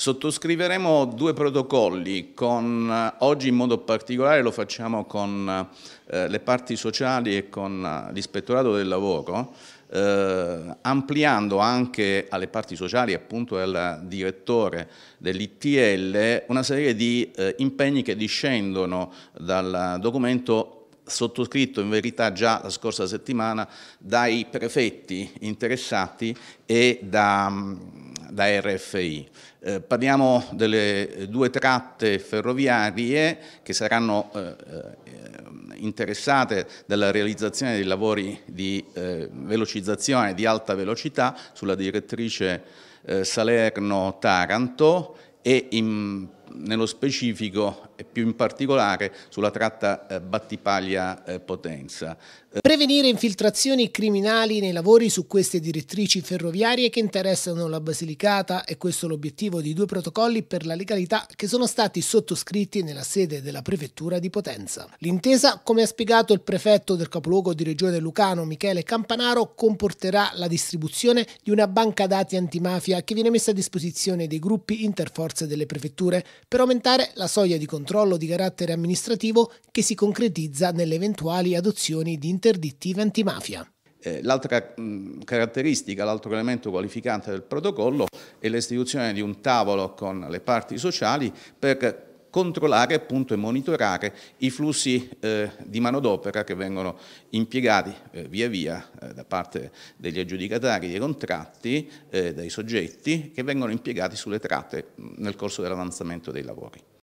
Sottoscriveremo due protocolli, con, eh, oggi in modo particolare lo facciamo con eh, le parti sociali e con eh, l'ispettorato del lavoro, eh, ampliando anche alle parti sociali, appunto al direttore dell'ITL, una serie di eh, impegni che discendono dal documento sottoscritto in verità già la scorsa settimana dai prefetti interessati e da mm, da RFI. Eh, parliamo delle eh, due tratte ferroviarie che saranno eh, eh, interessate dalla realizzazione dei lavori di velocizzazione di alta velocità sulla direttrice Salerno-Taranto e in nello specifico e più in particolare sulla tratta eh, Battipaglia-Potenza. Eh, eh, Prevenire infiltrazioni criminali nei lavori su queste direttrici ferroviarie che interessano la Basilicata è questo l'obiettivo di due protocolli per la legalità che sono stati sottoscritti nella sede della Prefettura di Potenza. L'intesa, come ha spiegato il prefetto del capoluogo di regione Lucano Michele Campanaro, comporterà la distribuzione di una banca dati antimafia che viene messa a disposizione dei gruppi interforze delle prefetture per aumentare la soglia di controllo di carattere amministrativo che si concretizza nelle eventuali adozioni di interdittive antimafia. Eh, l'altra caratteristica, l'altro elemento qualificante del protocollo è l'istituzione di un tavolo con le parti sociali per controllare appunto, e monitorare i flussi eh, di manodopera che vengono impiegati eh, via via eh, da parte degli aggiudicatari dei contratti, eh, dai soggetti che vengono impiegati sulle tratte nel corso dell'avanzamento dei lavori.